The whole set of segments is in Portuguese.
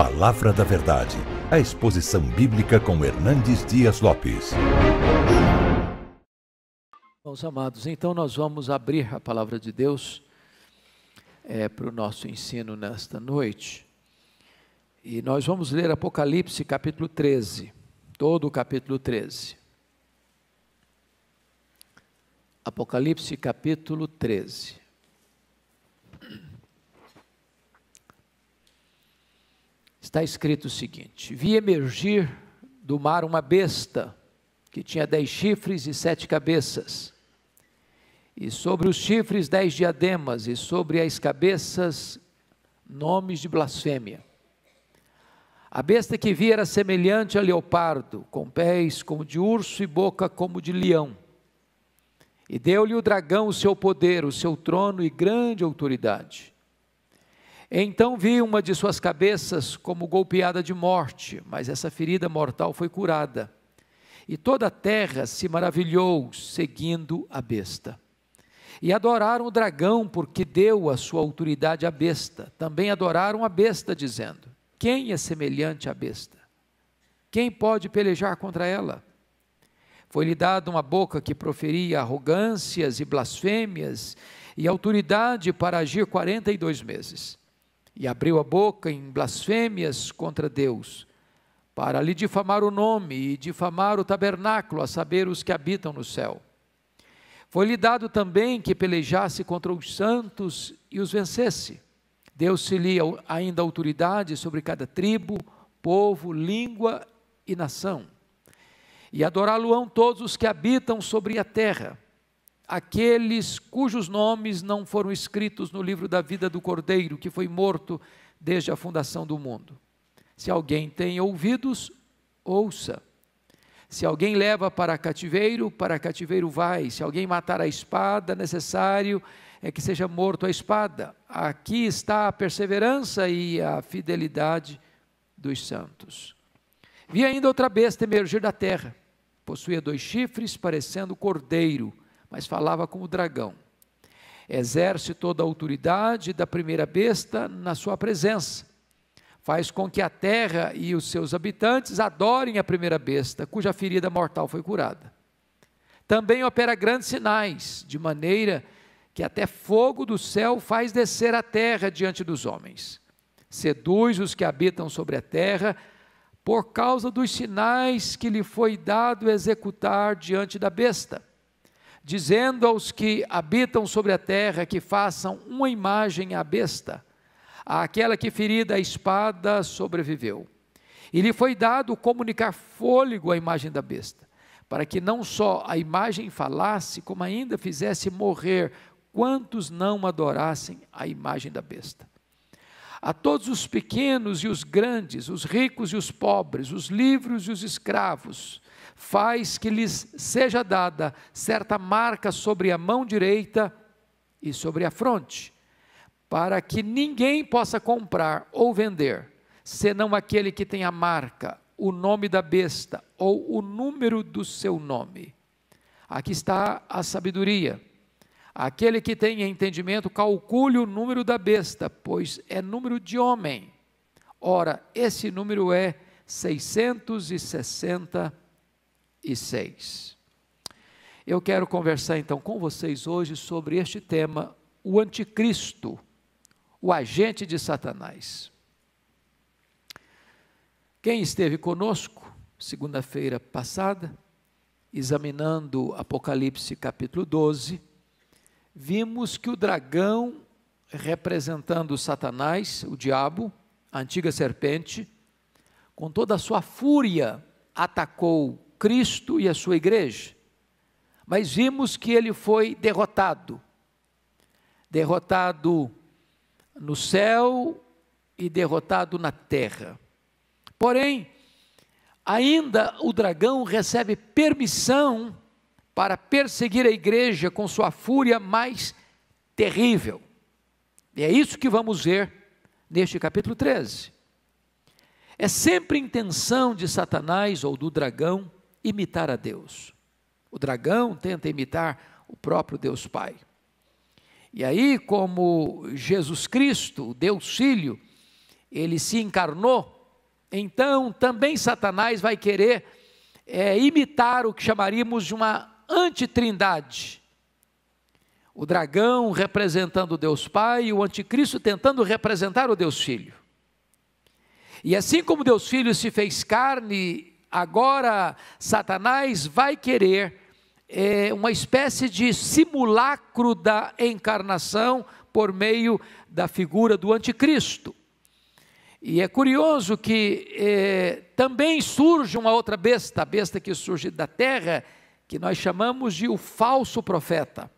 Palavra da Verdade, a exposição bíblica com Hernandes Dias Lopes. Meus amados, então nós vamos abrir a palavra de Deus é, para o nosso ensino nesta noite. E nós vamos ler Apocalipse capítulo 13, todo o capítulo 13. Apocalipse capítulo 13. está escrito o seguinte: Vi emergir do mar uma besta que tinha dez chifres e sete cabeças, e sobre os chifres dez diademas, e sobre as cabeças nomes de blasfêmia. A besta que vi era semelhante a leopardo, com pés como de urso e boca como de leão. E deu-lhe o dragão o seu poder, o seu trono e grande autoridade. Então vi uma de suas cabeças como golpeada de morte, mas essa ferida mortal foi curada. E toda a terra se maravilhou, seguindo a besta. E adoraram o dragão, porque deu a sua autoridade à besta. Também adoraram a besta, dizendo: Quem é semelhante à besta? Quem pode pelejar contra ela? Foi-lhe dada uma boca que proferia arrogâncias e blasfêmias, e autoridade para agir 42 meses e abriu a boca em blasfêmias contra Deus, para lhe difamar o nome e difamar o tabernáculo, a saber, os que habitam no céu. Foi-lhe dado também que pelejasse contra os santos e os vencesse. Deu-se-lhe ainda autoridade sobre cada tribo, povo, língua e nação. E adorá-lo-ão todos os que habitam sobre a terra aqueles cujos nomes não foram escritos no livro da vida do Cordeiro, que foi morto desde a fundação do mundo. Se alguém tem ouvidos, ouça. Se alguém leva para cativeiro, para cativeiro vai. Se alguém matar a espada, necessário é que seja morto a espada. Aqui está a perseverança e a fidelidade dos santos. Vi ainda outra besta emergir da terra. Possuía dois chifres, parecendo cordeiro mas falava como dragão. Exerce toda a autoridade da primeira besta na sua presença. Faz com que a terra e os seus habitantes adorem a primeira besta, cuja ferida mortal foi curada. Também opera grandes sinais, de maneira que até fogo do céu faz descer a terra diante dos homens. Seduz os que habitam sobre a terra, por causa dos sinais que lhe foi dado executar diante da besta dizendo aos que habitam sobre a terra que façam uma imagem à besta, àquela que ferida a espada sobreviveu. E lhe foi dado comunicar fôlego à imagem da besta, para que não só a imagem falasse, como ainda fizesse morrer quantos não adorassem a imagem da besta. A todos os pequenos e os grandes, os ricos e os pobres, os livres e os escravos, faz que lhes seja dada certa marca sobre a mão direita e sobre a fronte, para que ninguém possa comprar ou vender, senão aquele que tem a marca, o nome da besta ou o número do seu nome. Aqui está a sabedoria. Aquele que tem entendimento, calcule o número da besta, pois é número de homem. Ora, esse número é 660 e 6. Eu quero conversar então com vocês hoje sobre este tema, o anticristo, o agente de Satanás. Quem esteve conosco segunda-feira passada, examinando Apocalipse capítulo 12, vimos que o dragão representando Satanás, o diabo, a antiga serpente, com toda a sua fúria atacou Cristo e a sua igreja, mas vimos que ele foi derrotado derrotado no céu e derrotado na terra. Porém, ainda o dragão recebe permissão para perseguir a igreja com sua fúria mais terrível. E é isso que vamos ver neste capítulo 13. É sempre intenção de Satanás ou do dragão imitar a Deus. O dragão tenta imitar o próprio Deus Pai. E aí, como Jesus Cristo, Deus Filho, ele se encarnou, então também Satanás vai querer é, imitar o que chamaríamos de uma antitrindade. O dragão representando o Deus Pai e o anticristo tentando representar o Deus Filho. E assim como Deus Filho se fez carne Agora, Satanás vai querer é, uma espécie de simulacro da encarnação por meio da figura do anticristo. E é curioso que é, também surge uma outra besta, a besta que surge da terra, que nós chamamos de o falso profeta.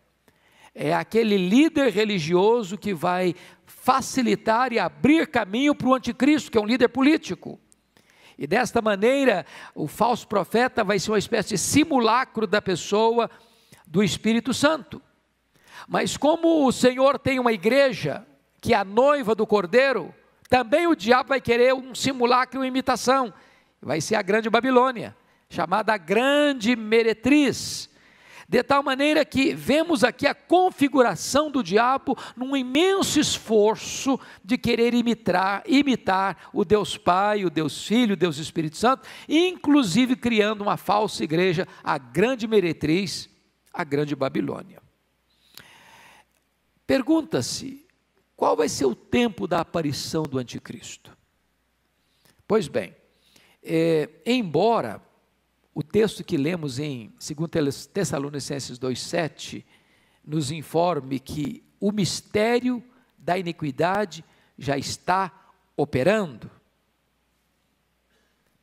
É aquele líder religioso que vai facilitar e abrir caminho para o anticristo, que é um líder político. E desta maneira, o falso profeta vai ser uma espécie de simulacro da pessoa do Espírito Santo. Mas como o Senhor tem uma igreja que é a noiva do Cordeiro, também o diabo vai querer um simulacro, uma imitação. Vai ser a grande Babilônia, chamada a grande meretriz. De tal maneira que vemos aqui a configuração do diabo num imenso esforço de querer imitar, imitar o Deus Pai, o Deus Filho, o Deus Espírito Santo, inclusive criando uma falsa igreja, a grande meretriz, a grande Babilônia. Pergunta-se: qual vai ser o tempo da aparição do anticristo? Pois bem, é, embora o texto que lemos em 2 Tessalonicenses 2,7 nos informe que o mistério da iniquidade já está operando,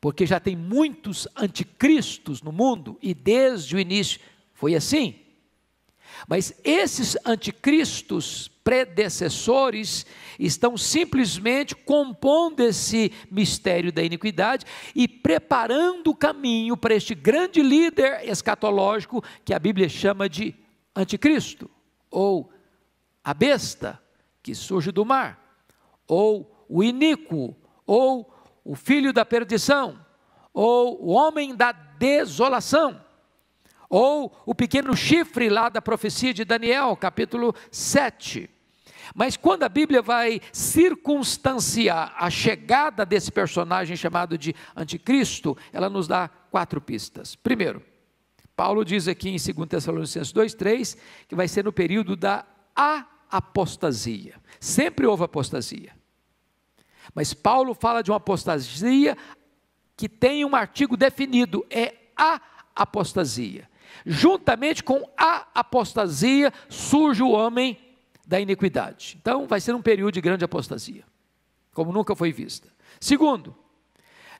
porque já tem muitos anticristos no mundo e desde o início foi assim. Mas esses anticristos predecessores estão simplesmente compondo esse mistério da iniquidade e preparando o caminho para este grande líder escatológico que a Bíblia chama de anticristo, ou a besta que surge do mar, ou o iníquo, ou o filho da perdição, ou o homem da desolação. Ou o pequeno chifre lá da profecia de Daniel, capítulo 7. Mas quando a Bíblia vai circunstanciar a chegada desse personagem chamado de Anticristo, ela nos dá quatro pistas. Primeiro, Paulo diz aqui em 2 Tessalonicenses 2,3 que vai ser no período da apostasia. Sempre houve apostasia. Mas Paulo fala de uma apostasia que tem um artigo definido: é a apostasia. Juntamente com a apostasia surge o homem da iniquidade. Então vai ser um período de grande apostasia, como nunca foi vista. Segundo,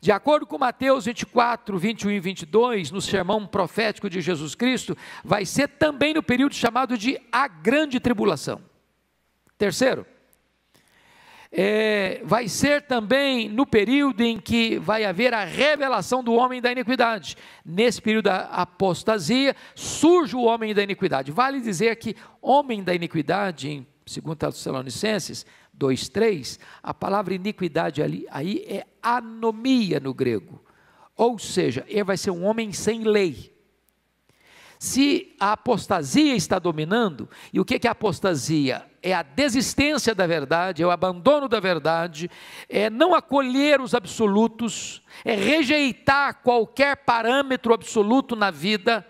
de acordo com Mateus 24, 21 e 22, no sermão profético de Jesus Cristo, vai ser também no período chamado de a grande tribulação. Terceiro, é, vai ser também no período em que vai haver a revelação do homem da iniquidade. Nesse período da apostasia, surge o homem da iniquidade. Vale dizer que homem da iniquidade, em 2 Tessalonicenses 2,3, a palavra iniquidade ali, aí é anomia no grego. Ou seja, ele vai ser um homem sem lei. Se a apostasia está dominando, e o que é a apostasia? É a desistência da verdade, é o abandono da verdade, é não acolher os absolutos, é rejeitar qualquer parâmetro absoluto na vida,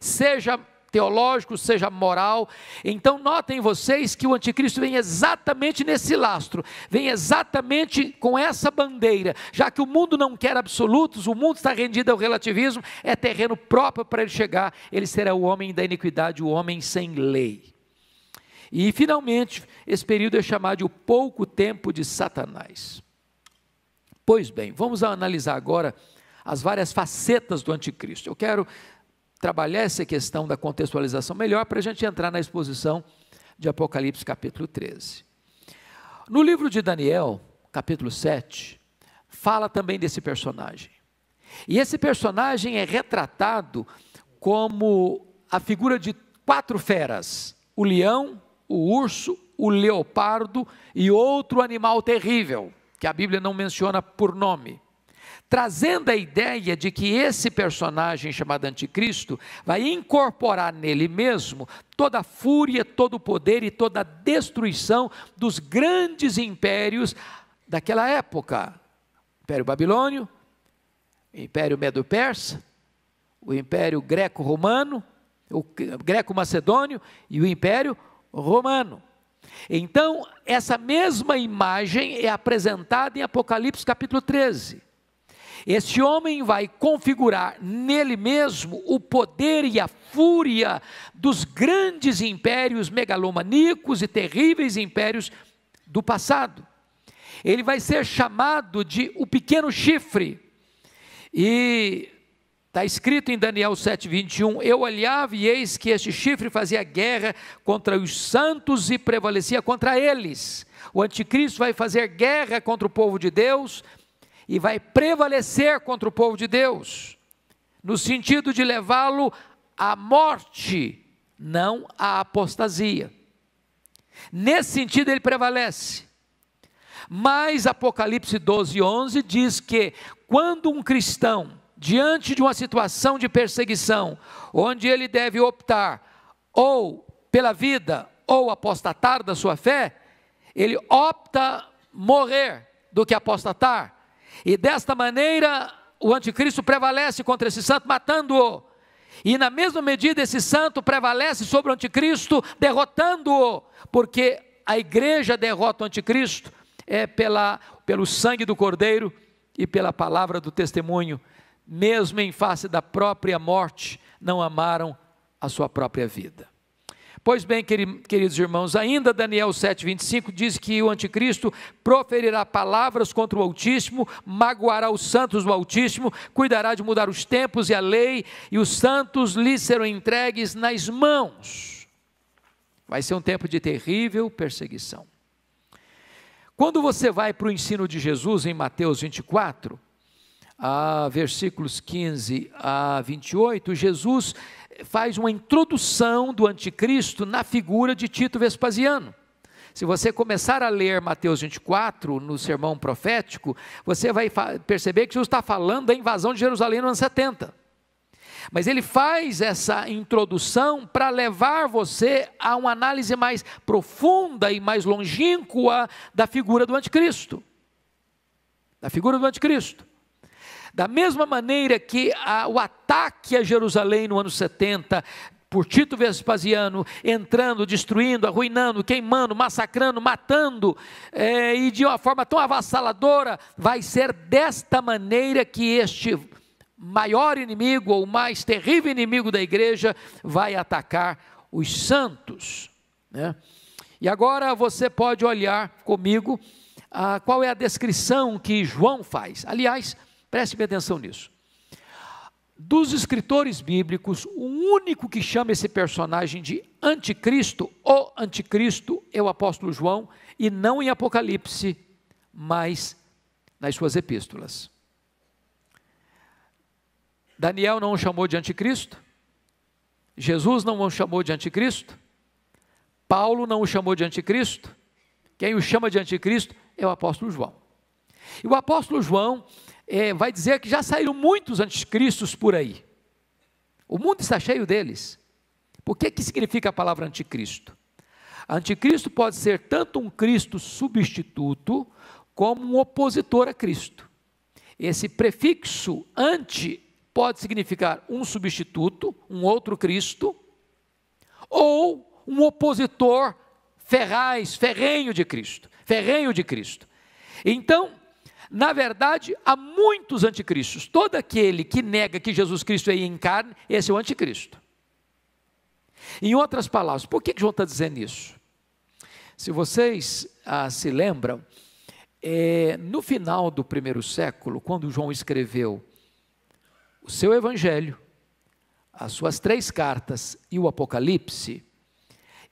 seja teológico, seja moral. Então, notem vocês que o anticristo vem exatamente nesse lastro, vem exatamente com essa bandeira. Já que o mundo não quer absolutos, o mundo está rendido ao relativismo, é terreno próprio para ele chegar. Ele será o homem da iniquidade, o homem sem lei. E, finalmente, esse período é chamado de o pouco tempo de Satanás. Pois bem, vamos analisar agora as várias facetas do anticristo. Eu quero trabalhar essa questão da contextualização melhor para a gente entrar na exposição de Apocalipse capítulo 13. No livro de Daniel, capítulo 7, fala também desse personagem. E esse personagem é retratado como a figura de quatro feras: o leão, o urso, o leopardo e outro animal terrível, que a Bíblia não menciona por nome trazendo a ideia de que esse personagem chamado Anticristo vai incorporar nele mesmo toda a fúria, todo o poder e toda a destruição dos grandes impérios daquela época: Império Babilônio, Império Medo-Persa, o Império Greco-Romano, o Greco-Macedônio e o Império Romano. Então, essa mesma imagem é apresentada em Apocalipse capítulo 13. Esse homem vai configurar nele mesmo o poder e a fúria dos grandes impérios megalomaníacos e terríveis impérios do passado. Ele vai ser chamado de o pequeno chifre. E Está escrito em Daniel 7,21: Eu olhava e eis que este chifre fazia guerra contra os santos e prevalecia contra eles. O anticristo vai fazer guerra contra o povo de Deus, e vai prevalecer contra o povo de Deus, no sentido de levá-lo à morte, não à apostasia. Nesse sentido ele prevalece. Mas Apocalipse 12, 11 diz que quando um cristão, diante de uma situação de perseguição, onde ele deve optar ou pela vida ou apostatar da sua fé, ele opta morrer do que apostatar e desta maneira, o anticristo prevalece contra esse santo, matando-o. E na mesma medida, esse santo prevalece sobre o anticristo, derrotando-o, porque a igreja derrota o anticristo é pela, pelo sangue do cordeiro e pela palavra do testemunho, mesmo em face da própria morte, não amaram a sua própria vida. Pois bem, queridos irmãos, ainda Daniel 7,25 diz que o anticristo proferirá palavras contra o Altíssimo, magoará os santos do Altíssimo, cuidará de mudar os tempos e a lei, e os santos lhe serão entregues nas mãos. Vai ser um tempo de terrível perseguição. Quando você vai para o ensino de Jesus em Mateus 24, ah, a versículos 15 a 28, Jesus faz uma introdução do anticristo na figura de Tito Vespasiano. Se você começar a ler Mateus 24, no sermão profético, você vai perceber que Jesus está falando da invasão de Jerusalém no ano 70. Mas ele faz essa introdução para levar você a uma análise mais profunda e mais longínqua da figura do anticristo. Da figura do anticristo. Da mesma maneira que a, o ataque a Jerusalém no ano 70 por Tito Vespasiano, entrando, destruindo, arruinando, queimando, massacrando, matando, é, e de uma forma tão avassaladora, vai ser desta maneira que este maior inimigo, ou mais terrível inimigo da igreja, vai atacar os santos. Né? E agora você pode olhar comigo ah, qual é a descrição que João faz. Aliás, Preste atenção nisso. Dos escritores bíblicos, o único que chama esse personagem de anticristo, o anticristo, é o apóstolo João, e não em Apocalipse, mas nas suas epístolas. Daniel não o chamou de anticristo, Jesus não o chamou de anticristo, Paulo não o chamou de anticristo, quem o chama de anticristo é o apóstolo João. E o apóstolo João, é, vai dizer que já saíram muitos anticristos por aí. O mundo está cheio deles. Por que, que significa a palavra anticristo? Anticristo pode ser tanto um Cristo substituto, como um opositor a Cristo. Esse prefixo anti pode significar um substituto, um outro Cristo, ou um opositor ferraz, ferrenho de Cristo, ferrenho de Cristo. Então, na verdade, há muitos anticristos. Todo aquele que nega que Jesus Cristo é encarne, esse é o anticristo. Em outras palavras, por que João está dizendo isso? Se vocês ah, se lembram, é, no final do primeiro século, quando João escreveu o seu evangelho, as suas três cartas e o Apocalipse,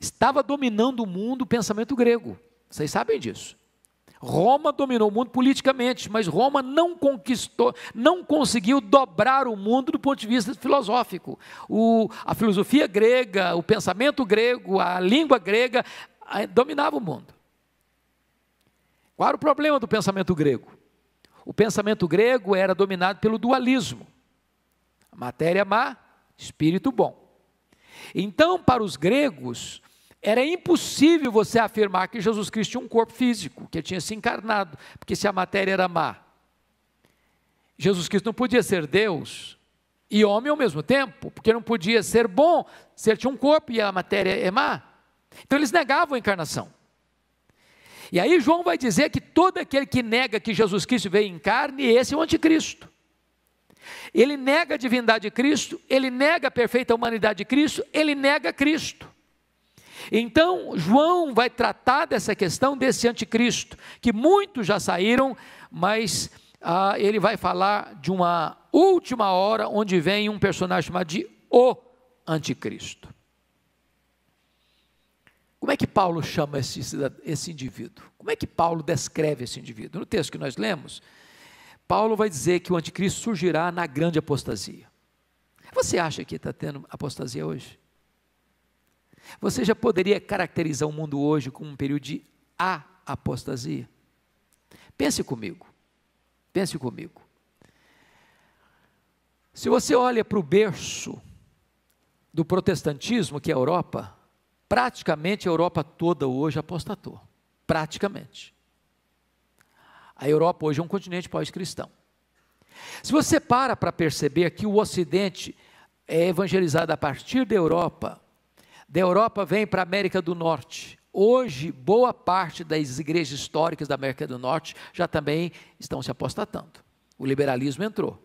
estava dominando o mundo o pensamento grego. Vocês sabem disso. Roma dominou o mundo politicamente, mas Roma não conquistou, não conseguiu dobrar o mundo do ponto de vista filosófico. O, a filosofia grega, o pensamento grego, a língua grega dominava o mundo. Qual era o problema do pensamento grego? O pensamento grego era dominado pelo dualismo. matéria má, espírito bom. Então, para os gregos, era impossível você afirmar que Jesus Cristo tinha um corpo físico, que ele tinha se encarnado, porque se a matéria era má. Jesus Cristo não podia ser Deus e homem ao mesmo tempo, porque não podia ser bom se ele tinha um corpo e a matéria é má. Então eles negavam a encarnação. E aí João vai dizer que todo aquele que nega que Jesus Cristo veio em carne, esse é o anticristo. Ele nega a divindade de Cristo, ele nega a perfeita humanidade de Cristo, ele nega Cristo. Então, João vai tratar dessa questão desse anticristo, que muitos já saíram, mas ah, ele vai falar de uma última hora onde vem um personagem chamado de O Anticristo. Como é que Paulo chama esse, esse indivíduo? Como é que Paulo descreve esse indivíduo? No texto que nós lemos, Paulo vai dizer que o anticristo surgirá na grande apostasia. Você acha que está tendo apostasia hoje? Você já poderia caracterizar o mundo hoje como um período de a apostasia? Pense comigo. Pense comigo. Se você olha para o berço do protestantismo, que é a Europa, praticamente a Europa toda hoje apostatou. Praticamente. A Europa hoje é um continente pós-cristão. Se você para para perceber que o Ocidente é evangelizado a partir da Europa, da Europa vem para a América do Norte. Hoje, boa parte das igrejas históricas da América do Norte já também estão se apostatando. O liberalismo entrou.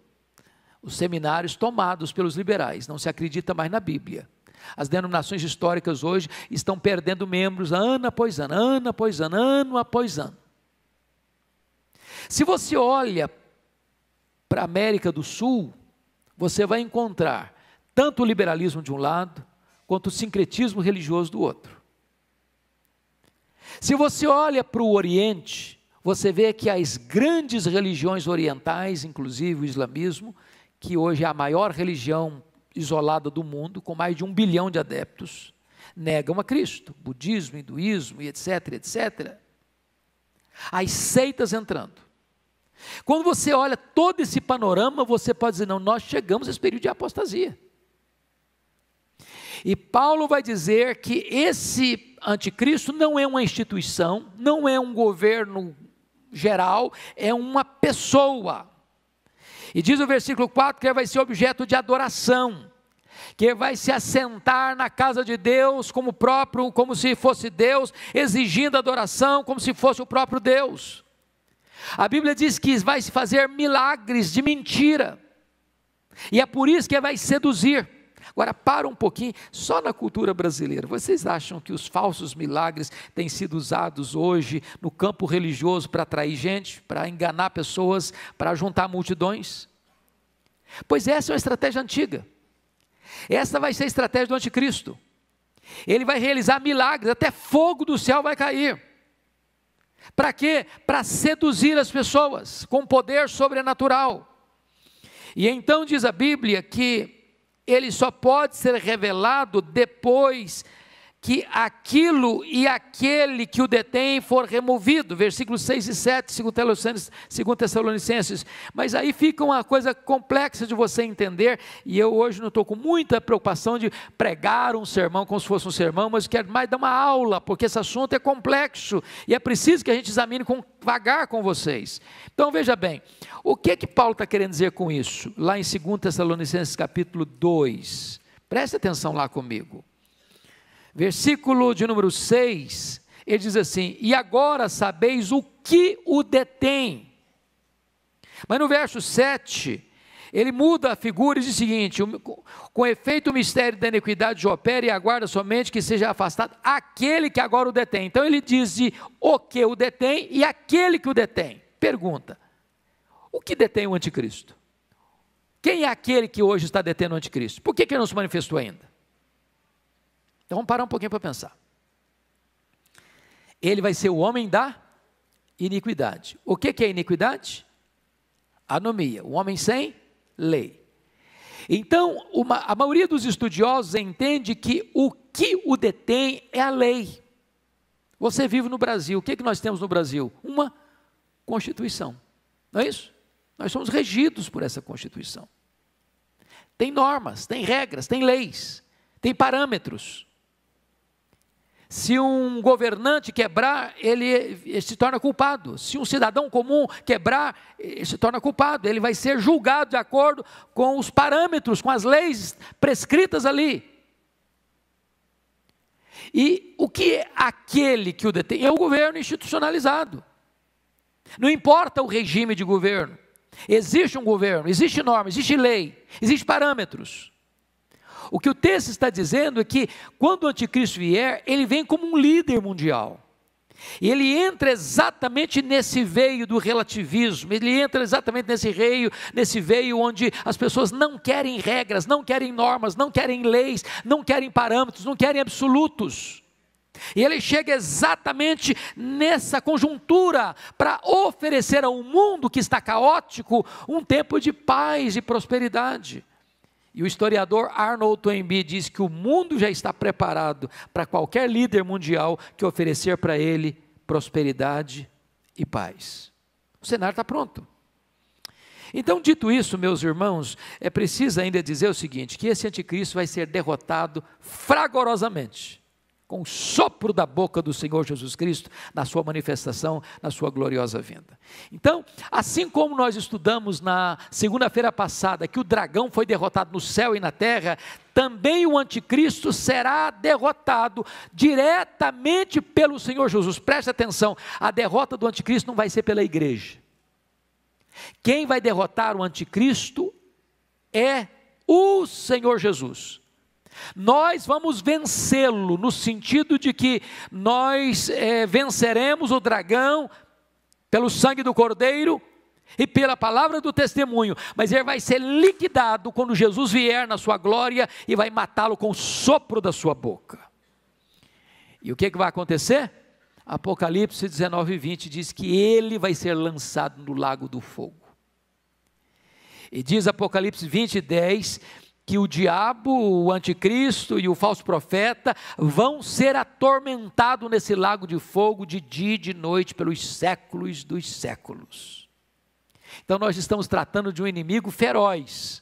Os seminários tomados pelos liberais, não se acredita mais na Bíblia. As denominações históricas hoje estão perdendo membros ano após ano, ano após ano, ano após ano. Se você olha para a América do Sul, você vai encontrar tanto o liberalismo de um lado, quanto o sincretismo religioso do outro. Se você olha para o Oriente, você vê que as grandes religiões orientais, inclusive o islamismo, que hoje é a maior religião isolada do mundo, com mais de um bilhão de adeptos, negam a Cristo, budismo, hinduísmo e etc, etc. As seitas entrando. Quando você olha todo esse panorama, você pode dizer: não, nós chegamos a esse período de apostasia. E Paulo vai dizer que esse anticristo não é uma instituição, não é um governo geral, é uma pessoa. E diz o versículo 4 que ele vai ser objeto de adoração, que ele vai se assentar na casa de Deus como próprio, como se fosse Deus, exigindo adoração como se fosse o próprio Deus. A Bíblia diz que vai se fazer milagres de mentira. E é por isso que ele vai seduzir. Agora, para um pouquinho, só na cultura brasileira, vocês acham que os falsos milagres têm sido usados hoje no campo religioso para atrair gente, para enganar pessoas, para juntar multidões? Pois essa é uma estratégia antiga. Essa vai ser a estratégia do anticristo. Ele vai realizar milagres, até fogo do céu vai cair. Para quê? Para seduzir as pessoas com poder sobrenatural. E então diz a Bíblia que ele só pode ser revelado depois que aquilo e aquele que o detém for removido. Versículos 6 e 7, segundo Tessalonicenses, segundo Tessalonicenses. Mas aí fica uma coisa complexa de você entender, e eu hoje não estou com muita preocupação de pregar um sermão como se fosse um sermão, mas quero mais dar uma aula, porque esse assunto é complexo, e é preciso que a gente examine com, vagar com vocês. Então veja bem, o que que Paulo está querendo dizer com isso? Lá em 2 Tessalonicenses capítulo 2, preste atenção lá comigo versículo de número 6, ele diz assim: E agora sabeis o que o detém. Mas no verso 7, ele muda a figura e diz o seguinte: com efeito o mistério da iniquidade opera e aguarda somente que seja afastado aquele que agora o detém. Então ele diz de o que o detém e aquele que o detém. Pergunta: o que detém o anticristo? Quem é aquele que hoje está detendo o anticristo? Por que, que ele não se manifestou ainda? Então vamos parar um pouquinho para pensar. Ele vai ser o homem da iniquidade. O que, que é iniquidade? Anomia, O homem sem lei. Então, uma, a maioria dos estudiosos entende que o que o detém é a lei. Você vive no Brasil, o que, que nós temos no Brasil? Uma Constituição, não é isso? Nós somos regidos por essa Constituição. Tem normas, tem regras, tem leis, tem parâmetros. Se um governante quebrar, ele se torna culpado. Se um cidadão comum quebrar, ele se torna culpado. Ele vai ser julgado de acordo com os parâmetros, com as leis prescritas ali. E o que é aquele que o detém? É o governo institucionalizado. Não importa o regime de governo. Existe um governo, existe norma, existe lei, existe parâmetros. O que o texto está dizendo é que quando o anticristo vier, ele vem como um líder mundial. E ele entra exatamente nesse veio do relativismo, ele entra exatamente nesse veio, nesse veio onde as pessoas não querem regras, não querem normas, não querem leis, não querem parâmetros, não querem absolutos. E ele chega exatamente nessa conjuntura para oferecer ao mundo que está caótico um tempo de paz e prosperidade. E o historiador Arnold Toynbee diz que o mundo já está preparado para qualquer líder mundial que oferecer para ele prosperidade e paz. O cenário está pronto. Então, dito isso, meus irmãos, é preciso ainda dizer o seguinte: que esse anticristo vai ser derrotado fragorosamente com o sopro da boca do Senhor Jesus Cristo na sua manifestação, na sua gloriosa vinda. Então, assim como nós estudamos na segunda-feira passada que o dragão foi derrotado no céu e na terra, também o anticristo será derrotado diretamente pelo Senhor Jesus. Preste atenção, a derrota do anticristo não vai ser pela igreja. Quem vai derrotar o anticristo é o Senhor Jesus. Nós vamos vencê-lo, no sentido de que nós é, venceremos o dragão pelo sangue do Cordeiro e pela palavra do testemunho, mas ele vai ser liquidado quando Jesus vier na sua glória e vai matá-lo com o sopro da sua boca. E o que, é que vai acontecer? Apocalipse 19, 20 diz que ele vai ser lançado no lago do fogo. E diz Apocalipse 20, 10 que o diabo, o anticristo e o falso profeta vão ser atormentados nesse lago de fogo de dia e de noite pelos séculos dos séculos. Então nós estamos tratando de um inimigo feroz,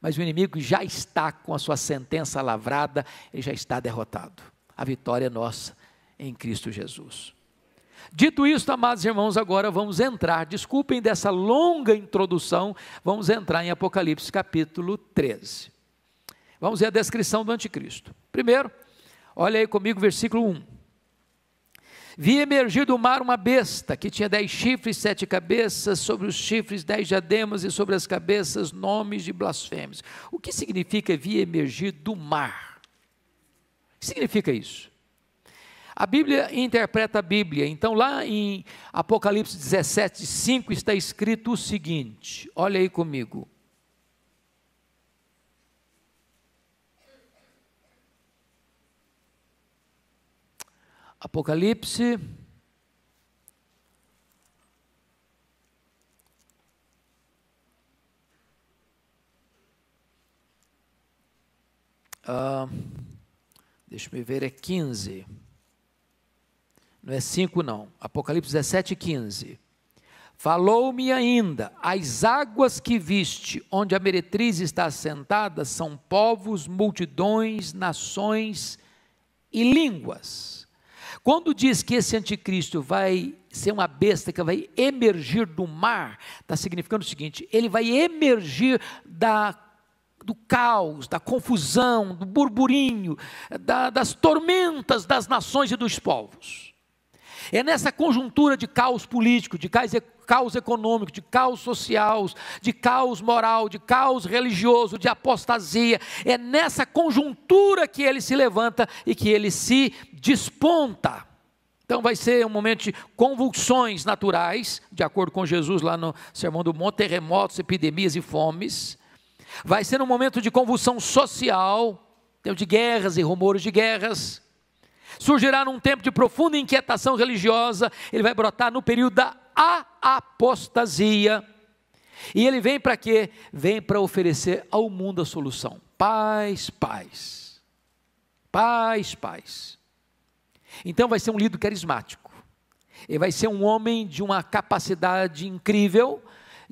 mas o inimigo já está com a sua sentença lavrada e já está derrotado. A vitória é nossa em Cristo Jesus. Dito isso, amados irmãos, agora vamos entrar, desculpem dessa longa introdução, vamos entrar em Apocalipse capítulo 13. Vamos ver a descrição do anticristo. Primeiro, olha aí comigo versículo 1. Vi emergir do mar uma besta que tinha dez chifres, sete cabeças, sobre os chifres dez diademas e sobre as cabeças nomes de blasfêmios. O que significa vi emergir do mar? O que significa isso? A Bíblia interpreta a Bíblia, então lá em Apocalipse 17, 5 está escrito o seguinte: olha aí comigo. Apocalipse. Ah, deixa me ver, é 15. Não é 5, não. Apocalipse 17, 15. Falou-me ainda: as águas que viste, onde a meretriz está assentada, são povos, multidões, nações e línguas. Quando diz que esse anticristo vai ser uma besta que vai emergir do mar, está significando o seguinte: ele vai emergir da, do caos, da confusão, do burburinho, da, das tormentas das nações e dos povos. É nessa conjuntura de caos político, de caos, caos econômico, de caos social, de caos moral, de caos religioso, de apostasia, é nessa conjuntura que ele se levanta e que ele se desponta. Então vai ser um momento de convulsões naturais, de acordo com Jesus lá no Sermão do Monte, terremotos, epidemias e fomes. Vai ser um momento de convulsão social, então de guerras e rumores de guerras. Surgirá num tempo de profunda inquietação religiosa, ele vai brotar no período da apostasia. E ele vem para quê? Vem para oferecer ao mundo a solução. Paz, paz. Paz, paz. Então vai ser um líder carismático. Ele vai ser um homem de uma capacidade incrível,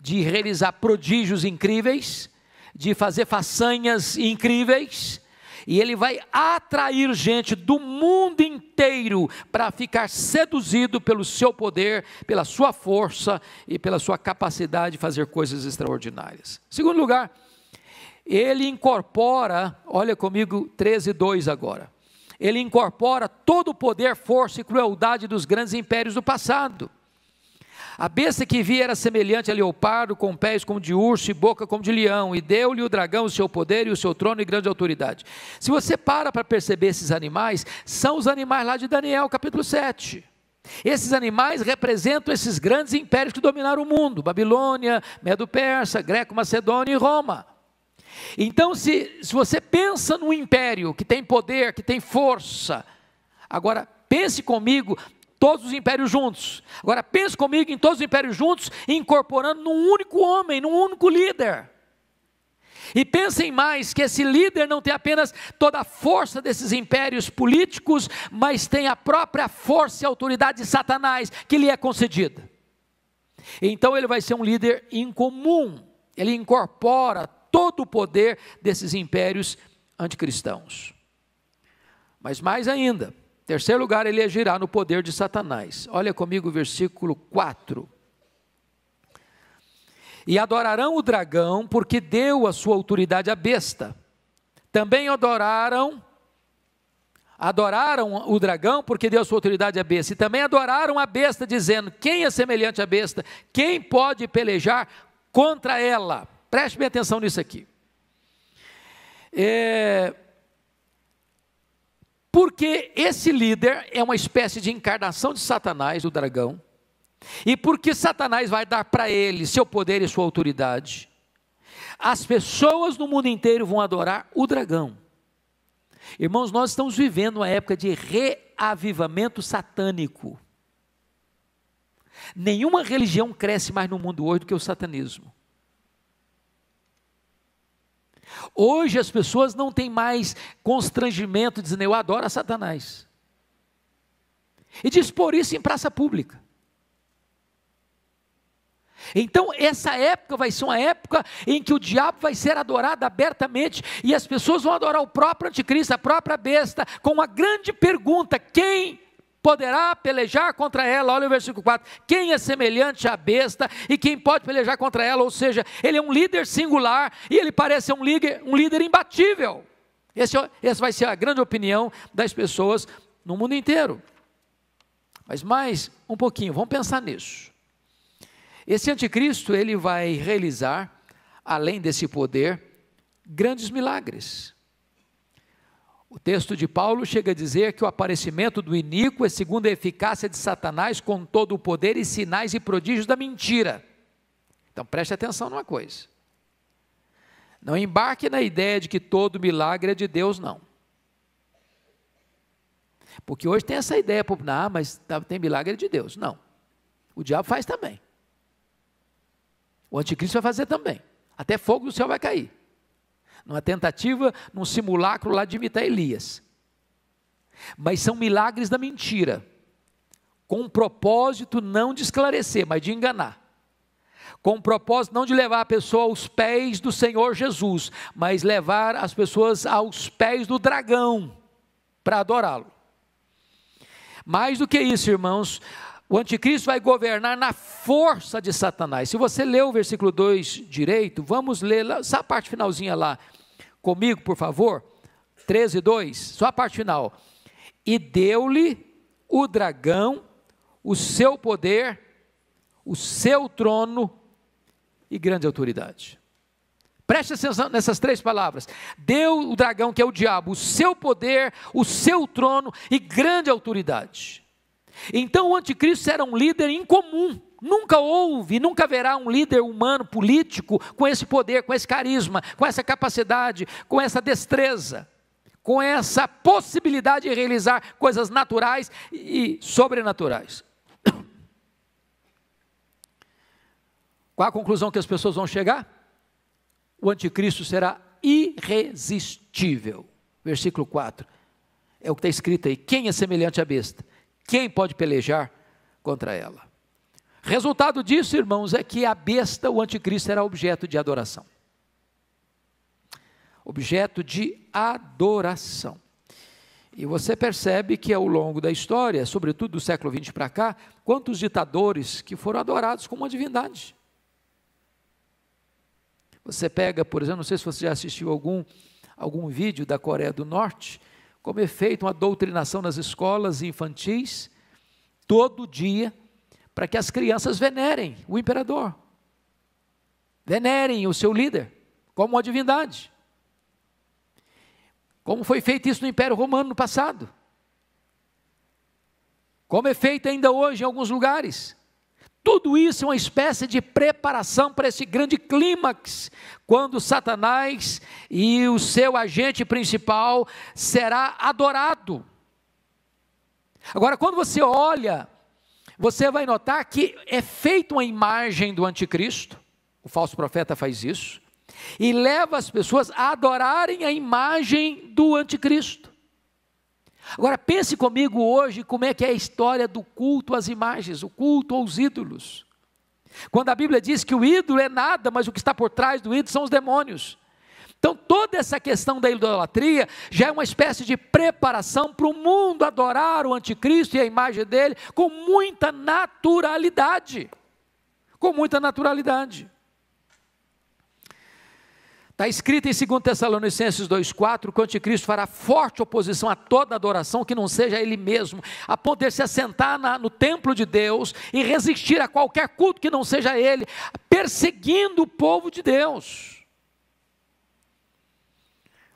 de realizar prodígios incríveis, de fazer façanhas incríveis, e ele vai atrair gente do mundo inteiro para ficar seduzido pelo seu poder, pela sua força e pela sua capacidade de fazer coisas extraordinárias. Segundo lugar, ele incorpora, olha comigo, 13:2 agora ele incorpora todo o poder, força e crueldade dos grandes impérios do passado. A besta que vi era semelhante a leopardo, com pés como de urso e boca como de leão, e deu-lhe o dragão o seu poder e o seu trono e grande autoridade. Se você para para perceber esses animais, são os animais lá de Daniel, capítulo 7. Esses animais representam esses grandes impérios que dominaram o mundo: Babilônia, Medo-Persa, Greco-Macedônia e Roma. Então, se, se você pensa no império que tem poder, que tem força, agora pense comigo todos os impérios juntos. Agora pense comigo em todos os impérios juntos, incorporando num único homem, num único líder. E pensem mais que esse líder não tem apenas toda a força desses impérios políticos, mas tem a própria força e autoridade de Satanás que lhe é concedida. Então ele vai ser um líder incomum. Ele incorpora todo o poder desses impérios anticristãos. Mas mais ainda, terceiro lugar, ele agirá no poder de Satanás. Olha comigo o versículo 4 e adorarão o dragão, porque deu a sua autoridade à besta. Também adoraram, adoraram o dragão, porque deu a sua autoridade à besta. E também adoraram a besta, dizendo: Quem é semelhante à besta? Quem pode pelejar contra ela? Preste bem atenção nisso aqui. É, porque esse líder é uma espécie de encarnação de Satanás, do dragão, e porque Satanás vai dar para ele seu poder e sua autoridade, as pessoas no mundo inteiro vão adorar o dragão. Irmãos, nós estamos vivendo uma época de reavivamento satânico. Nenhuma religião cresce mais no mundo hoje do que o satanismo. Hoje as pessoas não têm mais constrangimento dizendo eu adoro a Satanás. E por isso em praça pública. Então, essa época vai ser uma época em que o diabo vai ser adorado abertamente e as pessoas vão adorar o próprio anticristo, a própria besta, com uma grande pergunta: quem poderá pelejar contra ela. Olha o versículo 4. Quem é semelhante à besta e quem pode pelejar contra ela? Ou seja, ele é um líder singular e ele parece um líder, um líder imbatível. Esse, é essa vai ser a grande opinião das pessoas no mundo inteiro. Mas mais um pouquinho, vamos pensar nisso. Esse anticristo, ele vai realizar, além desse poder, grandes milagres. O texto de Paulo chega a dizer que o aparecimento do iníquo é segundo a eficácia de Satanás com todo o poder e sinais e prodígios da mentira. Então preste atenção numa coisa. Não embarque na ideia de que todo milagre é de Deus, não. Porque hoje tem essa ideia, ah, mas tá, tem milagre de Deus. Não. O diabo faz também. O anticristo vai fazer também. Até fogo do céu vai cair numa tentativa, num simulacro lá de imitar Elias. Mas são milagres da mentira, com o um propósito não de esclarecer, mas de enganar. Com o propósito não de levar a pessoa aos pés do Senhor Jesus, mas levar as pessoas aos pés do dragão para adorá-lo. Mais do que isso, irmãos, o anticristo vai governar na força de Satanás. Se você leu o versículo 2 direito, vamos ler só a parte finalzinha lá comigo, por favor. 13, 2, só a parte final. E deu-lhe o dragão, o seu poder, o seu trono e grande autoridade. Preste atenção nessas três palavras. Deu o dragão, que é o diabo, o seu poder, o seu trono e grande autoridade. Então o anticristo era um líder incomum. Nunca houve, nunca haverá um líder humano político com esse poder, com esse carisma, com essa capacidade, com essa destreza, com essa possibilidade de realizar coisas naturais e sobrenaturais. Qual a conclusão que as pessoas vão chegar? O anticristo será irresistível. Versículo 4. É o que está escrito aí. Quem é semelhante à besta? Quem pode pelejar contra ela? Resultado disso, irmãos, é que a besta, o anticristo, era objeto de adoração. Objeto de adoração. E você percebe que ao longo da história, sobretudo do século XX para cá, quantos ditadores que foram adorados como uma divindade. Você pega, por exemplo, não sei se você já assistiu algum, algum vídeo da Coreia do Norte, como é feita uma doutrinação nas escolas infantis, todo dia, para que as crianças venerem o imperador, venerem o seu líder como uma divindade. Como foi feito isso no Império Romano no passado. Como é feito ainda hoje em alguns lugares. Tudo isso é uma espécie de preparação para esse grande clímax, quando Satanás e o seu agente principal será adorado. Agora, quando você olha, você vai notar que é feita uma imagem do anticristo, o falso profeta faz isso, e leva as pessoas a adorarem a imagem do anticristo. Agora pense comigo hoje como é que é a história do culto às imagens, o culto aos ídolos. Quando a Bíblia diz que o ídolo é nada, mas o que está por trás do ídolo são os demônios. Então toda essa questão da idolatria já é uma espécie de preparação para o mundo adorar o anticristo e a imagem dele com muita naturalidade. Com muita naturalidade. Está escrito em 2 Tessalonicenses 2,4: que o anticristo fará forte oposição a toda adoração que não seja ele mesmo, a ponto de se assentar na, no templo de Deus e resistir a qualquer culto que não seja ele, perseguindo o povo de Deus.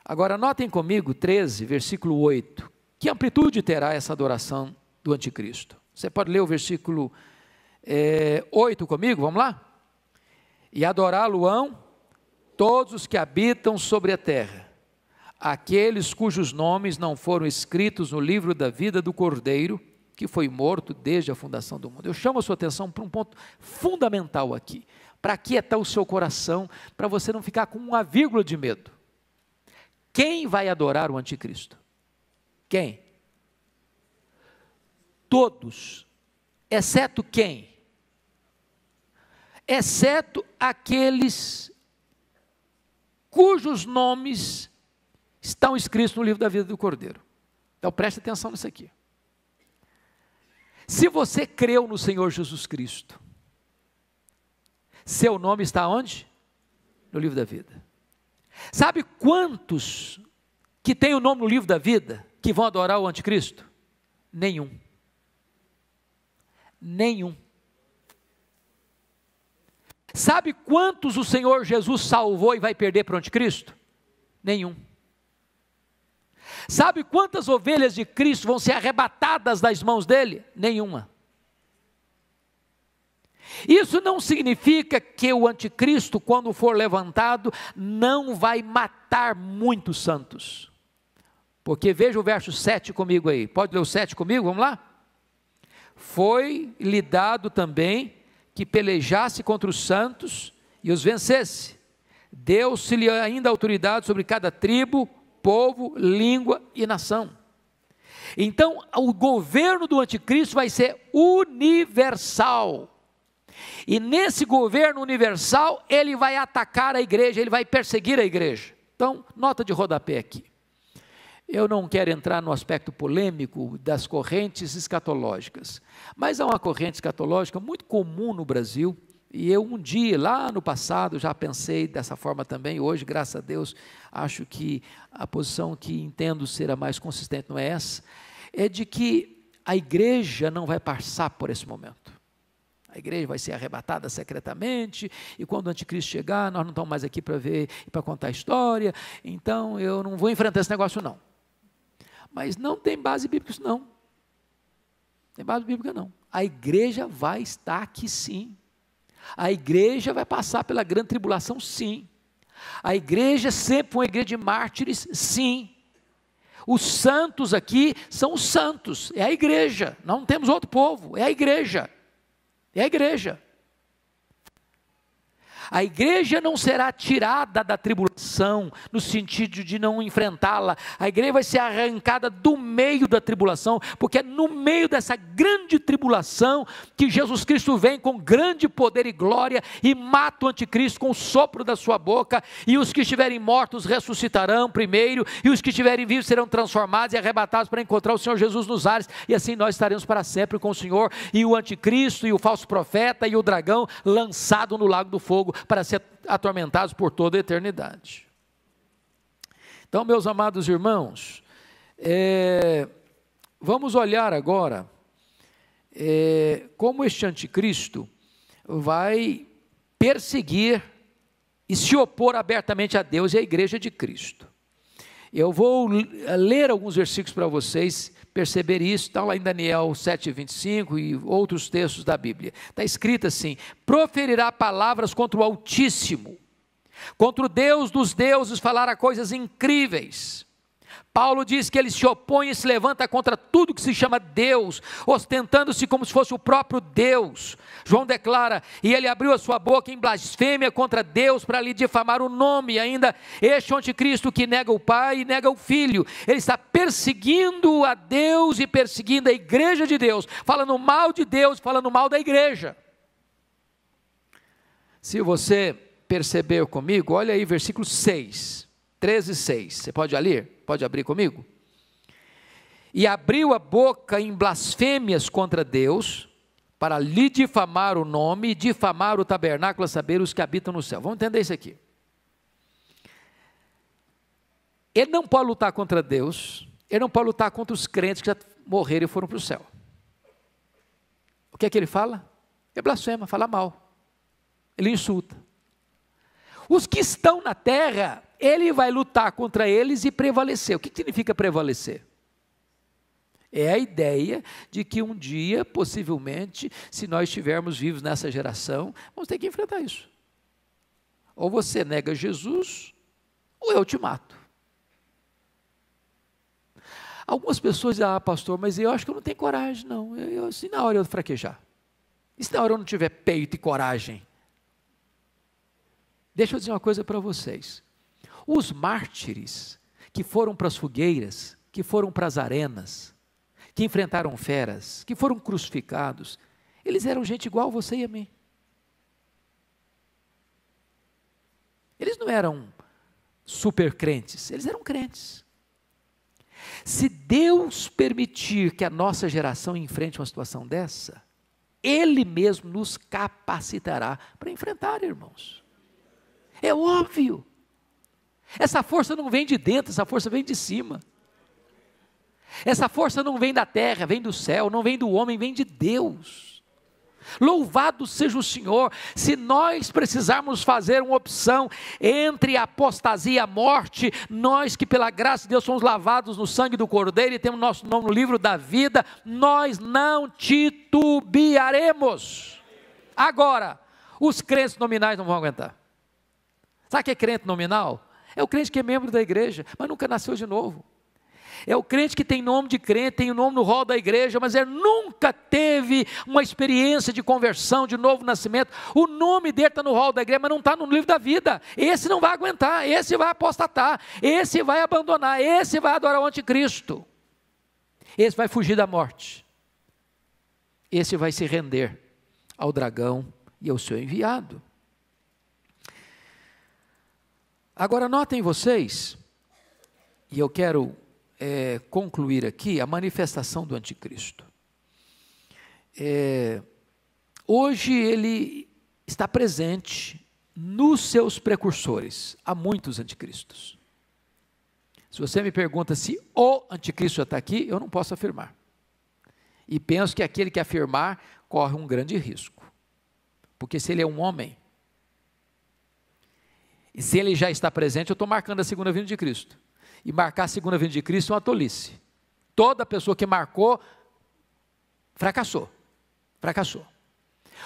Agora, notem comigo 13, versículo 8. Que amplitude terá essa adoração do anticristo? Você pode ler o versículo é, eh, 8 comigo? Vamos lá? E adorar Luão todos os que habitam sobre a terra, aqueles cujos nomes não foram escritos no livro da vida do Cordeiro, que foi morto desde a fundação do mundo. Eu chamo a sua atenção para um ponto fundamental aqui, para aquietar o seu coração, para você não ficar com uma vírgula de medo. Quem vai adorar o anticristo? Quem? Todos, exceto quem? Exceto aqueles cujos nomes estão escritos no livro da vida do Cordeiro. Então preste atenção nisso aqui. Se você creu no Senhor Jesus Cristo, seu nome está onde? No livro da vida. Sabe quantos que têm o nome no livro da vida que vão adorar o anticristo? Nenhum. Nenhum. Sabe quantos o Senhor Jesus salvou e vai perder para o anticristo? Nenhum. Sabe quantas ovelhas de Cristo vão ser arrebatadas das mãos dele? Nenhuma. Isso não significa que o anticristo, quando for levantado, não vai matar muitos santos. Porque veja o verso 7 comigo aí. Pode ler o 7 comigo? Vamos lá? Foi lhe dado também que pelejasse contra os santos e os vencesse. Deu-se-lhe ainda autoridade sobre cada tribo, povo, língua e nação. Então, o governo do anticristo vai ser universal. E nesse governo universal, ele vai atacar a igreja, ele vai perseguir a igreja. Então, nota de rodapé aqui. Eu não quero entrar no aspecto polêmico das correntes escatológicas, mas há uma corrente escatológica muito comum no Brasil, e eu um dia, lá no passado, já pensei dessa forma também, hoje, graças a Deus, acho que a posição que entendo ser a mais consistente não é essa, é de que a igreja não vai passar por esse momento. A igreja vai ser arrebatada secretamente, e quando o anticristo chegar, nós não estamos mais aqui para ver, para contar a história, então eu não vou enfrentar esse negócio não. Mas não tem base bíblica isso não. Tem base bíblica não. A igreja vai estar aqui sim. A igreja vai passar pela grande tribulação sim. A igreja é sempre foi uma igreja de mártires sim. Os santos aqui são os santos, é a igreja, não temos outro povo, é a igreja. É a igreja. A igreja não será tirada da tribulação, no sentido de não enfrentá-la. A igreja vai ser arrancada do meio da tribulação, porque é no meio dessa grande tribulação que Jesus Cristo vem com grande poder e glória e mata o anticristo com o sopro da sua boca, e os que estiverem mortos ressuscitarão primeiro, e os que estiverem vivos serão transformados e arrebatados para encontrar o Senhor Jesus nos ares, e assim nós estaremos para sempre com o Senhor, e o anticristo, e o falso profeta, e o dragão lançado no lago do fogo para ser atormentados por toda a eternidade. Então, meus amados irmãos, é, vamos olhar agora é, como este anticristo vai perseguir e se opor abertamente a Deus e à igreja de Cristo. Eu vou ler alguns versículos para vocês perceber isso, está lá em Daniel 7,25 e outros textos da Bíblia. Está escrito assim: proferirá palavras contra o Altíssimo, contra o Deus dos deuses, falará coisas incríveis. Paulo diz que ele se opõe e se levanta contra tudo que se chama Deus, ostentando-se como se fosse o próprio Deus. João declara: e ele abriu a sua boca em blasfêmia contra Deus para lhe difamar o nome, e ainda este anticristo que nega o Pai e nega o Filho. Ele está perseguindo a Deus e perseguindo a igreja de Deus, falando mal de Deus, falando mal da igreja. Se você percebeu comigo, olha aí versículo 6, 13 e 6. Você pode ali? Pode abrir comigo? E abriu a boca em blasfêmias contra Deus, para lhe difamar o nome e difamar o tabernáculo a saber os que habitam no céu. Vamos entender isso aqui. Ele não pode lutar contra Deus, ele não pode lutar contra os crentes que já morreram e foram para o céu. O que é que ele fala? É blasfema, fala mal. Ele insulta. Os que estão na terra ele vai lutar contra eles e prevalecer. O que significa prevalecer? É a ideia de que um dia, possivelmente, se nós estivermos vivos nessa geração, vamos ter que enfrentar isso. Ou você nega Jesus, ou eu te mato. Algumas pessoas dizem, ah, pastor, mas eu acho que eu não tenho coragem, não. Eu, eu, se na hora eu fraquejar, e se na hora eu não tiver peito e coragem? Deixa eu dizer uma coisa para vocês. Os mártires que foram para as fogueiras, que foram para as arenas, que enfrentaram feras, que foram crucificados, eles eram gente igual você e a mim. Eles não eram super crentes, eles eram crentes. Se Deus permitir que a nossa geração enfrente uma situação dessa, Ele mesmo nos capacitará para enfrentar, irmãos. É óbvio. Essa força não vem de dentro, essa força vem de cima. Essa força não vem da terra, vem do céu, não vem do homem, vem de Deus. Louvado seja o Senhor, se nós precisarmos fazer uma opção entre a apostasia e a morte, nós que pela graça de Deus somos lavados no sangue do Cordeiro e temos nosso nome no livro da vida, nós não titubearemos. Agora, os crentes nominais não vão aguentar. Sabe o que é crente nominal? É o crente que é membro da igreja, mas nunca nasceu de novo. É o crente que tem nome de crente, tem o nome no rol da igreja, mas ele é, nunca teve uma experiência de conversão, de novo nascimento. O nome dele está no rol da igreja, mas não está no livro da vida. Esse não vai aguentar, esse vai apostatar, esse vai abandonar, esse vai adorar o anticristo. Esse vai fugir da morte. Esse vai se render ao dragão e ao seu enviado. Agora, notem vocês, e eu quero é, concluir aqui a manifestação do anticristo. É, hoje ele está presente nos seus precursores. Há muitos anticristos. Se você me pergunta se o anticristo está aqui, eu não posso afirmar. E penso que aquele que afirmar corre um grande risco. Porque se ele é um homem, e se ele já está presente, eu estou marcando a segunda vinda de Cristo. E marcar a segunda vinda de Cristo é uma tolice. Toda pessoa que marcou, fracassou. Fracassou.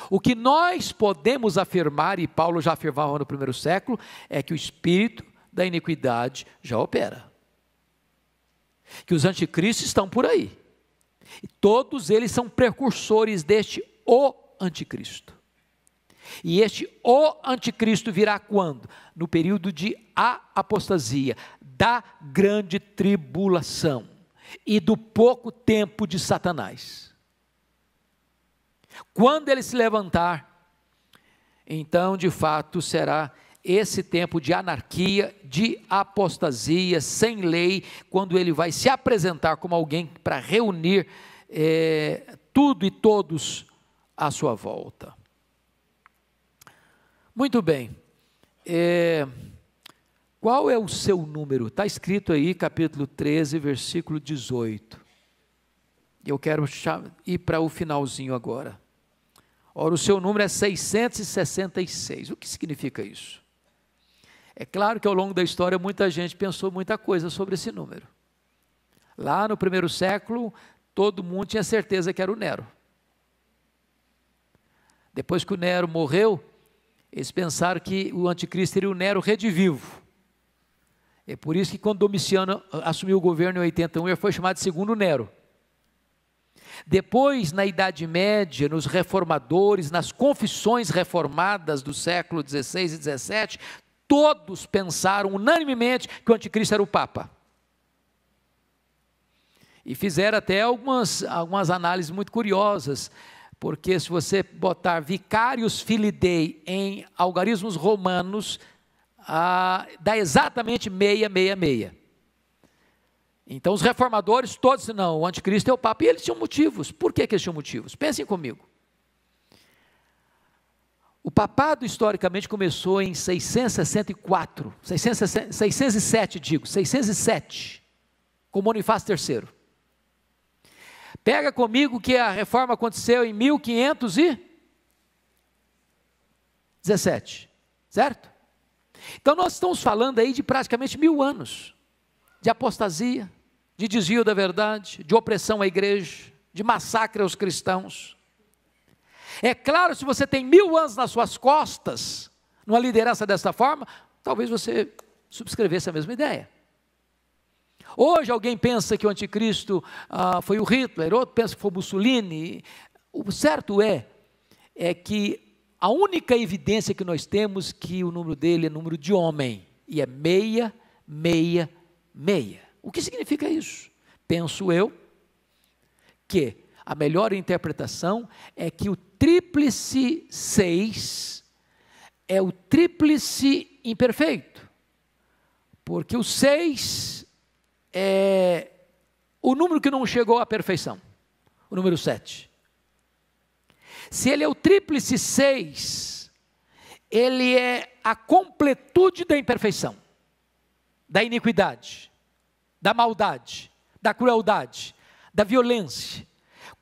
O que nós podemos afirmar, e Paulo já afirmava no primeiro século, é que o espírito da iniquidade já opera. Que os anticristos estão por aí. E todos eles são precursores deste o anticristo. E este o anticristo virá quando? No período de a apostasia, da grande tribulação e do pouco tempo de Satanás. Quando ele se levantar, então de fato será esse tempo de anarquia, de apostasia, sem lei, quando ele vai se apresentar como alguém para reunir é, tudo e todos à sua volta. Muito bem. É, qual é o seu número? Está escrito aí, capítulo 13, versículo 18. Eu quero ir para o finalzinho agora. Ora, o seu número é 666. O que significa isso? É claro que ao longo da história muita gente pensou muita coisa sobre esse número. Lá no primeiro século, todo mundo tinha certeza que era o Nero. Depois que o Nero morreu, eles pensaram que o anticristo seria o Nero redivivo. É por isso que quando Domiciano assumiu o governo em 81, ele foi chamado de segundo Nero. Depois, na Idade Média, nos reformadores, nas confissões reformadas do século XVI e XVII, todos pensaram unanimemente que o anticristo era o Papa. E fizeram até algumas, algumas análises muito curiosas porque se você botar vicários filidei em algarismos romanos, ah, dá exatamente 666. Então os reformadores todos, não, o anticristo é o Papa. E eles tinham motivos. Por que, que eles tinham motivos? Pensem comigo. O papado historicamente começou em 664, 607 digo, 607, com Bonifácio III. Pega comigo que a reforma aconteceu em 1517, certo? Então nós estamos falando aí de praticamente mil anos de apostasia, de desvio da verdade, de opressão à igreja, de massacre aos cristãos. É claro, se você tem mil anos nas suas costas, numa liderança desta forma, talvez você subscrevesse a mesma ideia. Hoje alguém pensa que o anticristo ah, foi o Hitler, outro pensa que foi o Mussolini. O certo é, é que a única evidência que nós temos que o número dele é número de homem, e é meia, meia, meia. O que significa isso? Penso eu que a melhor interpretação é que o tríplice seis é o tríplice imperfeito, porque o seis é, o número que não chegou à perfeição, o número 7. Se ele é o tríplice 6, ele é a completude da imperfeição, da iniquidade, da maldade, da crueldade, da violência.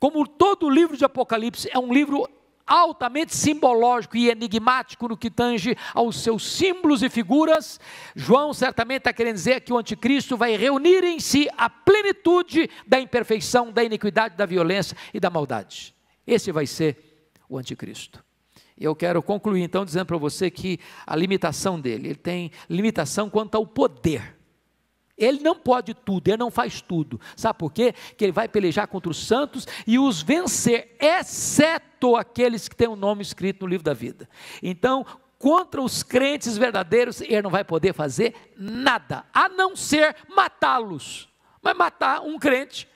Como todo o livro de Apocalipse é um livro altamente simbológico e enigmático no que tange aos seus símbolos e figuras, João certamente está querendo dizer que o anticristo vai reunir em si a plenitude da imperfeição, da iniquidade, da violência e da maldade. Esse vai ser o anticristo. Eu quero concluir então dizendo para você que a limitação dele, ele tem limitação quanto ao poder ele não pode tudo, ele não faz tudo. Sabe por quê? Que ele vai pelejar contra os santos e os vencer, exceto aqueles que têm o um nome escrito no livro da vida. Então, contra os crentes verdadeiros, ele não vai poder fazer nada, a não ser matá-los. Mas matar um crente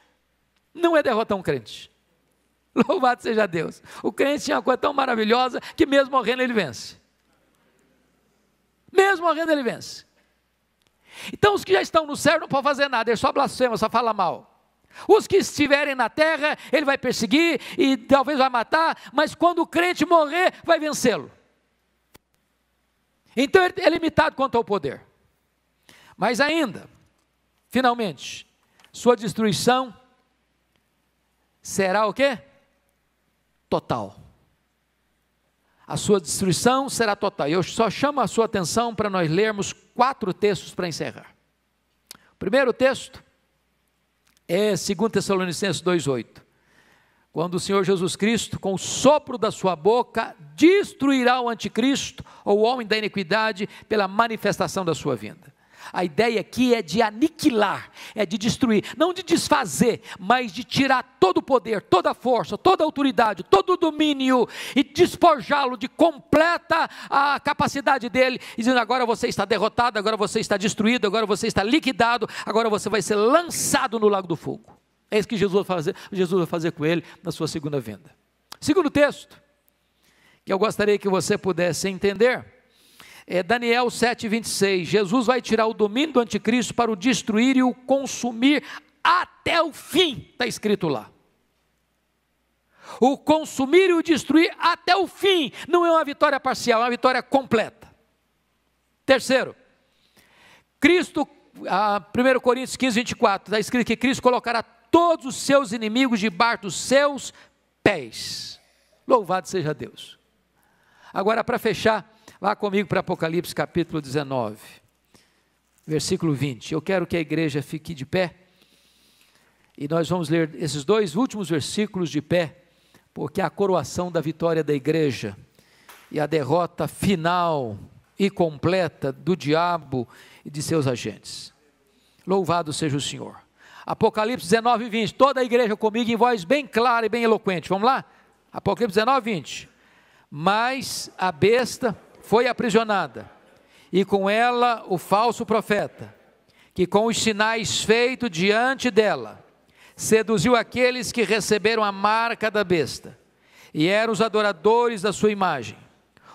não é derrotar um crente. Louvado seja Deus. O crente tinha uma coisa tão maravilhosa que mesmo morrendo ele vence. Mesmo morrendo ele vence. Então os que já estão no céu não podem fazer nada, ele é só blasfema, só fala mal. Os que estiverem na terra, ele vai perseguir e talvez vai matar, mas quando o crente morrer, vai vencê-lo. Então ele é limitado quanto ao poder. Mas ainda, finalmente, sua destruição será o quê? Total a sua destruição será total. Eu só chamo a sua atenção para nós lermos quatro textos para encerrar. O primeiro texto é 2 Tessalonicenses 2,8. Quando o Senhor Jesus Cristo, com o sopro da sua boca, destruirá o anticristo ou o homem da iniquidade pela manifestação da sua vinda. A ideia aqui é de aniquilar, é de destruir, não de desfazer, mas de tirar todo o poder, toda a força, toda a autoridade, todo o domínio e despojá-lo de completa a capacidade dele, dizendo: agora você está derrotado, agora você está destruído, agora você está liquidado, agora você vai ser lançado no lago do fogo. É isso que Jesus vai fazer, Jesus vai fazer com ele na sua segunda venda. Segundo texto, que eu gostaria que você pudesse entender é, Daniel 7,26. Jesus vai tirar o domínio do anticristo para o destruir e o consumir até o fim. Está escrito lá. O consumir e o destruir até o fim. Não é uma vitória parcial, é uma vitória completa. Terceiro, Cristo, a ah, 1 Coríntios 15, 24, está escrito que Cristo colocará todos os seus inimigos debaixo dos seus pés. Louvado seja Deus. Agora, para fechar, Vá comigo para Apocalipse capítulo 19, versículo 20. Eu quero que a igreja fique de pé e nós vamos ler esses dois últimos versículos de pé, porque a coroação da vitória da igreja e a derrota final e completa do diabo e de seus agentes. Louvado seja o Senhor. Apocalipse 19, 20. Toda a igreja comigo em voz bem clara e bem eloquente. Vamos lá? Apocalipse 19, 20. Mas a besta foi aprisionada, e com ela o falso profeta, que com os sinais feitos diante dela, seduziu aqueles que receberam a marca da besta, e eram os adoradores da sua imagem.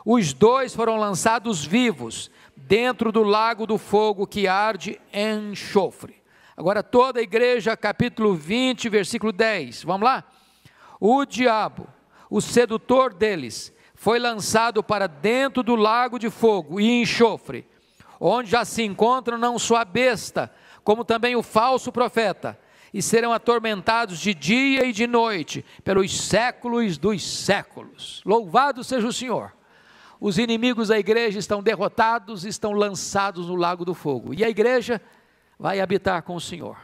Os dois foram lançados vivos dentro do lago do fogo que arde em enxofre. Agora toda a igreja, capítulo 20, versículo 10. Vamos lá? O diabo, o sedutor deles, foi lançado para dentro do lago de fogo e enxofre, onde já se encontram não só a besta, como também o falso profeta, e serão atormentados de dia e de noite, pelos séculos dos séculos. Louvado seja o Senhor! Os inimigos da igreja estão derrotados, estão lançados no lago do fogo, e a igreja vai habitar com o Senhor.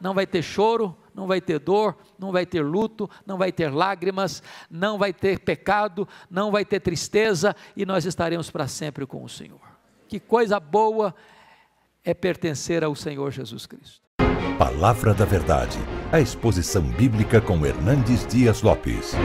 Não vai ter choro, não vai ter dor, não vai ter luto, não vai ter lágrimas, não vai ter pecado, não vai ter tristeza e nós estaremos para sempre com o Senhor. Que coisa boa é pertencer ao Senhor Jesus Cristo. Palavra da Verdade, a exposição bíblica com Hernandes Dias Lopes.